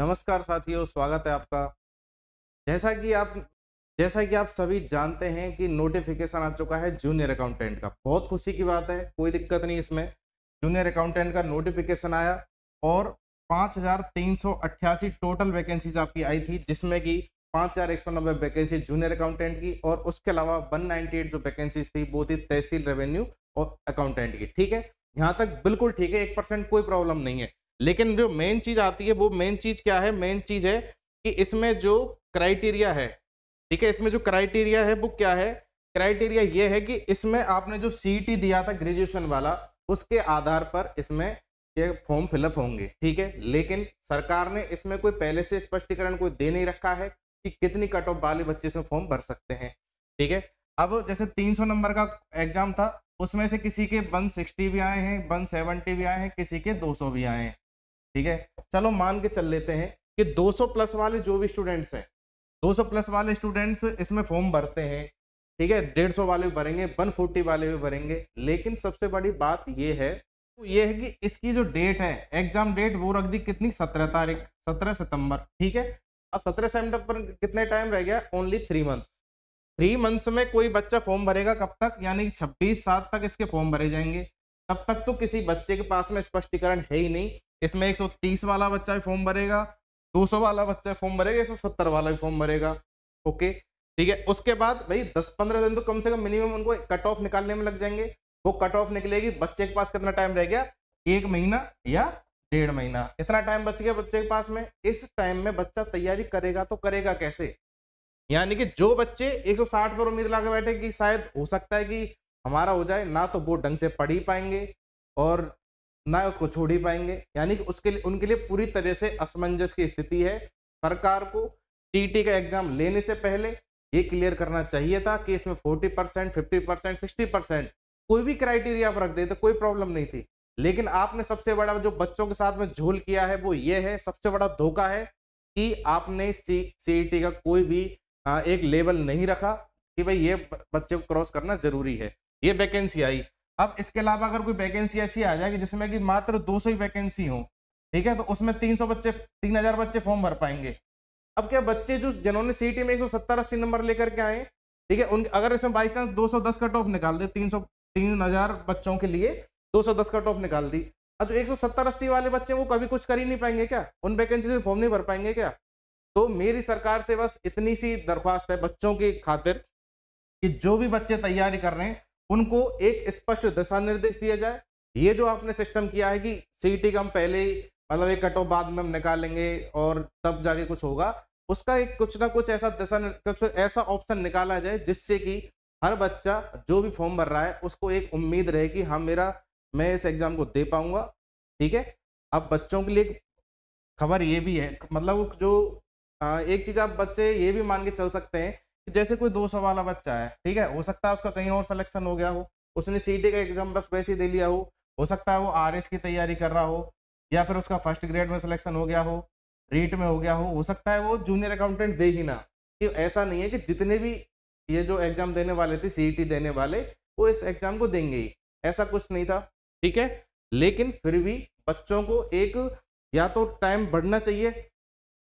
नमस्कार साथियों स्वागत है आपका जैसा कि आप जैसा कि आप सभी जानते हैं कि नोटिफिकेशन आ चुका है जूनियर अकाउंटेंट का बहुत खुशी की बात है कोई दिक्कत नहीं इसमें जूनियर अकाउंटेंट का नोटिफिकेशन आया और पाँच टोटल वैकेंसीज आपकी आई थी जिसमें कि पाँच हज़ार एक सौ नब्बे वैकेंसी जूनियर अकाउंटेंट की और उसके अलावा एट जो वैकेंसीज थी वो थी तहसील रेवेन्यू और अकाउंटेंट की ठीक है यहाँ तक बिल्कुल ठीक है एक परसेंट कोई प्रॉब्लम नहीं है लेकिन जो मेन चीज आती है वो मेन चीज क्या है मेन चीज है कि इसमें जो क्राइटेरिया है ठीक है इसमें जो क्राइटेरिया है वो क्या है क्राइटेरिया ये है कि इसमें आपने जो सीटी दिया था ग्रेजुएशन वाला उसके आधार पर इसमें ये फॉर्म फिलअप होंगे ठीक है लेकिन सरकार ने इसमें कोई पहले से स्पष्टीकरण कोई दे नहीं रखा है कि कितनी कट ऑफ वाले बच्चे इसमें फॉर्म भर सकते हैं ठीक है अब जैसे 300 नंबर का एग्जाम था उसमें से किसी के 160 भी आए हैं 170 भी आए हैं किसी के 200 भी आए हैं ठीक है चलो मान के चल लेते हैं कि 200 प्लस वाले जो भी स्टूडेंट्स हैं 200 प्लस वाले स्टूडेंट्स इसमें फॉर्म भरते हैं ठीक है डेढ़ सौ वाले भी भरेंगे 140 वाले भी भरेंगे लेकिन सबसे बड़ी बात ये है तो ये है कि इसकी जो डेट है एग्जाम डेट वो रख दी कितनी सत्रह तारीख सत्रह सितंबर ठीक है अब सत्रह सितंबर कितने टाइम रह गया only three months three months में कोई बच्चा फॉर्म भरेगा कब तक यानी कि छब्बीस सात तक इसके फॉर्म भरे जाएंगे तब तक तो किसी बच्चे के पास में स्पष्टीकरण है ही नहीं इसमें 130 वाला बच्चा भी फॉर्म भरेगा 200 वाला बच्चा फॉर्म भरेगा 170 वाला भी फॉर्म भरेगा ओके ठीक है उसके बाद भाई 10-15 दिन तो कम से कम मिनिमम उनको कट ऑफ निकालने में लग जाएंगे वो कट ऑफ निकलेगी बच्चे के पास कितना टाइम रह गया एक महीना या डेढ़ महीना इतना टाइम बच गया बच्चे के पास में इस टाइम में बच्चा तैयारी करेगा तो करेगा कैसे यानी कि जो बच्चे 160 पर उम्मीद लगा बैठे कि शायद हो सकता है कि हमारा हो जाए ना तो वो ढंग से पढ़ ही पाएंगे और ना उसको छोड़ ही पाएंगे यानी कि उसके लिए उनके लिए पूरी तरह से असमंजस की स्थिति है सरकार को टीटी का एग्जाम लेने से पहले ये क्लियर करना चाहिए था कि इसमें 40 percent fifty percent sixty percent कोई भी क्राइटेरिया आप रख देते तो कोई प्रॉब्लम नहीं थी लेकिन आपने सबसे बड़ा जो बच्चों के साथ में झोल किया है वो ये है सबसे बड़ा धोखा है कि आपने सी e का कोई भी एक लेवल नहीं रखा कि भाई ये बच्चे को क्रॉस करना जरूरी है ये वैकेंसी आई अब इसके अलावा अगर कोई वैकेंसी ऐसी आ जाएगी जिसमें कि मात्र 200 ही वैकेंसी हो ठीक है तो उसमें 300 बच्चे 3000 बच्चे फॉर्म भर पाएंगे अब क्या बच्चे जो जिन्होंने सीटी में एक सौ सत्तर अस्सी नंबर लेकर के आए ठीक है उन अगर इसमें बाई चांस 210 का टॉप निकाल दे 300 हजार बच्चों के लिए 210 का टॉप निकाल दी अब जो एक सौ सत्तर अस्सी वाले बच्चे वो कभी कुछ कर ही नहीं पाएंगे क्या उन वैकेंसी से फॉर्म नहीं भर पाएंगे क्या तो मेरी सरकार से बस इतनी सी दरख्वास्त है बच्चों की खातिर कि जो भी बच्चे तैयारी कर रहे हैं उनको एक स्पष्ट दिशा निर्देश दिया जाए ये जो आपने सिस्टम किया है कि सीईटी का हम पहले ही मतलब एक कट ऑफ बाद में हम निकालेंगे और तब जाके कुछ होगा उसका एक कुछ ना कुछ ऐसा दिशा कुछ ऐसा ऑप्शन निकाला जाए जिससे कि हर बच्चा जो भी फॉर्म भर रहा है उसको एक उम्मीद रहे कि हाँ मेरा मैं इस एग्ज़ाम को दे पाऊंगा ठीक है अब बच्चों के लिए खबर ये भी है मतलब जो एक चीज़ आप बच्चे ये भी मान के चल सकते हैं जैसे कोई दो सौ वाला बच्चा है ठीक है हो सकता है उसका कहीं और सिलेक्शन हो गया हो उसने सीटे का एग्जाम बस वैसे दे लिया हो हो सकता है वो आर की तैयारी कर रहा हो या फिर उसका फर्स्ट ग्रेड में सिलेक्शन हो गया हो रीट में हो गया हो हो सकता है वो जूनियर अकाउंटेंट दे ही ना कि ऐसा नहीं है कि जितने भी ये जो एग्जाम देने वाले थे सी e देने वाले वो इस एग्जाम को देंगे ही ऐसा कुछ नहीं था ठीक है लेकिन फिर भी बच्चों को एक या तो टाइम बढ़ना चाहिए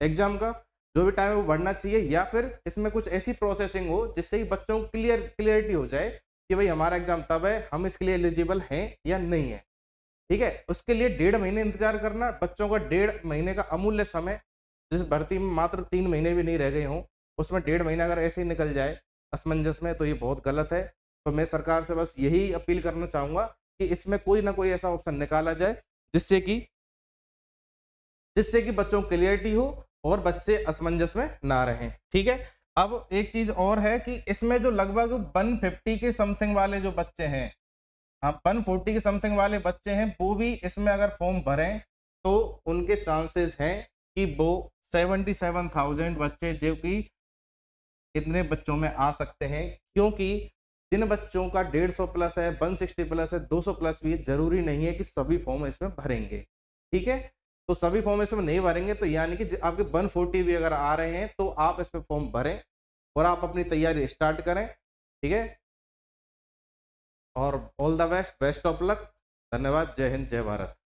एग्जाम का जो भी टाइम है वो बढ़ना चाहिए या फिर इसमें कुछ ऐसी प्रोसेसिंग हो जिससे कि बच्चों को क्लियर क्लियरिटी हो जाए कि भाई हमारा एग्जाम तब है हम इसके लिए एलिजिबल हैं या नहीं है ठीक है उसके लिए डेढ़ महीने इंतजार करना बच्चों का डेढ़ महीने का अमूल्य समय जिस भर्ती में मात्र तीन महीने भी नहीं रह गए हों उसमें डेढ़ महीना अगर ऐसे ही निकल जाए असमंजस में तो ये बहुत गलत है तो मैं सरकार से बस यही अपील करना चाहूँगा कि इसमें कोई ना कोई ऐसा ऑप्शन निकाला जाए जिससे कि जिससे कि बच्चों को क्लियरिटी हो और बच्चे असमंजस में ना रहें ठीक है अब एक चीज और है कि इसमें जो लगभग 150 के समथिंग वाले जो बच्चे हैं हाँ वन फोर्टी के समथिंग वाले बच्चे हैं वो भी इसमें अगर फॉर्म भरें तो उनके चांसेस हैं कि वो सेवेंटी सेवन थाउजेंड बच्चे जो कि इतने बच्चों में आ सकते हैं क्योंकि जिन बच्चों का डेढ़ सौ प्लस है वन सिक्सटी प्लस है दो सौ प्लस भी है जरूरी नहीं है कि सभी फॉर्म इसमें भरेंगे ठीक है तो सभी फॉर्म इसमें नहीं भरेंगे तो यानी कि आपके फोर्टी भी अगर आ रहे हैं तो आप इसमें फॉर्म भरें और आप अपनी तैयारी स्टार्ट करें ठीक है और all the best best of luck धन्यवाद जय हिंद जय भारत